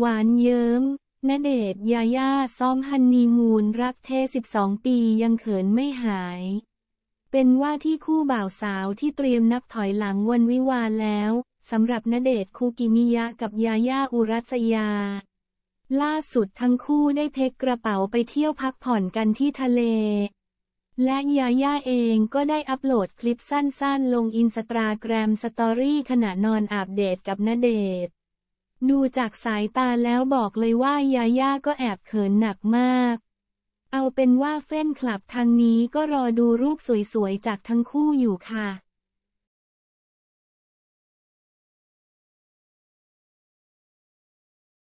หวานเยิ้ม ณเดชยาย่าซ้อมฮันนีมูนรักเท 12 ปียังเขินไม่หาย เป็นว่าที่คู่บ่าวสาวที่เตรียมนับถอยหลังวันวิวาแล้วสำหรับณเดชคูกิมิยะกับยาย่าอุรัสยา ล่าสุดทั้งคู่ได้เพกกระเป๋าไปเที่ยวพักผ่อนกันที่ทะเล และยาย่าเองก็ได้อัปโหลดคลิปสั้นๆ ลงอินสตาแกรมสตอรี่ขณะนอนอาบเดทกับณเดชดูจากสายตาแล้วบอกเลยว่ายาย่าก็แอบเขินหนักมาก เอาเป็นว่าเฟนคลับทางนี้ก็รอดูรูปสวยๆจากทั้งคู่อยู่ค่ะ